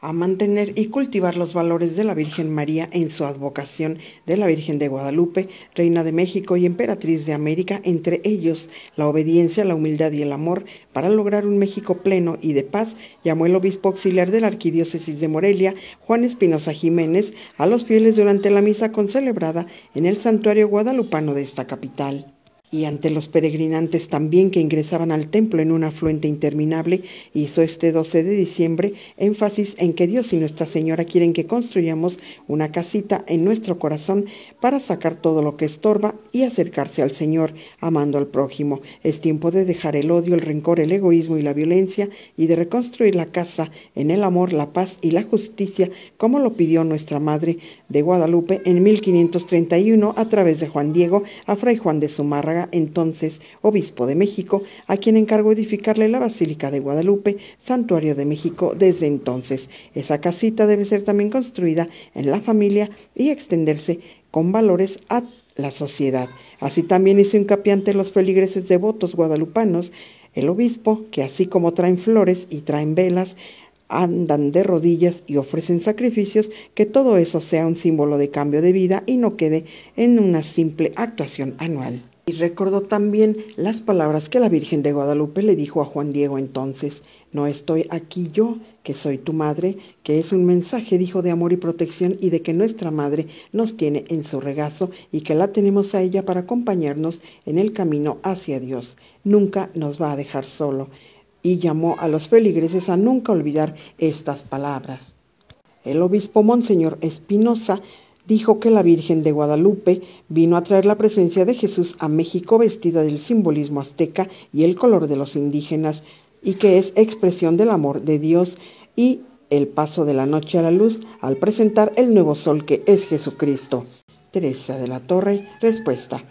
a mantener y cultivar los valores de la Virgen María en su advocación de la Virgen de Guadalupe, Reina de México y Emperatriz de América, entre ellos la obediencia, la humildad y el amor, para lograr un México pleno y de paz, llamó el obispo auxiliar de la Arquidiócesis de Morelia, Juan Espinosa Jiménez, a los fieles durante la misa concelebrada en el santuario guadalupano de esta capital y ante los peregrinantes también que ingresaban al templo en una afluente interminable, hizo este 12 de diciembre énfasis en que Dios y Nuestra Señora quieren que construyamos una casita en nuestro corazón para sacar todo lo que estorba y acercarse al Señor, amando al prójimo. Es tiempo de dejar el odio, el rencor, el egoísmo y la violencia y de reconstruir la casa en el amor, la paz y la justicia, como lo pidió nuestra Madre de Guadalupe en 1531 a través de Juan Diego a Fray Juan de Zumárraga entonces obispo de México, a quien encargó edificarle la Basílica de Guadalupe, santuario de México desde entonces. Esa casita debe ser también construida en la familia y extenderse con valores a la sociedad. Así también hizo hincapié ante los feligreses devotos guadalupanos, el obispo, que así como traen flores y traen velas, andan de rodillas y ofrecen sacrificios, que todo eso sea un símbolo de cambio de vida y no quede en una simple actuación anual. Y recordó también las palabras que la Virgen de Guadalupe le dijo a Juan Diego entonces, no estoy aquí yo, que soy tu madre, que es un mensaje, dijo, de amor y protección y de que nuestra madre nos tiene en su regazo y que la tenemos a ella para acompañarnos en el camino hacia Dios. Nunca nos va a dejar solo. Y llamó a los feligreses a nunca olvidar estas palabras. El obispo Monseñor Espinosa dijo que la Virgen de Guadalupe vino a traer la presencia de Jesús a México vestida del simbolismo azteca y el color de los indígenas, y que es expresión del amor de Dios y el paso de la noche a la luz al presentar el nuevo sol que es Jesucristo. Teresa de la Torre, respuesta.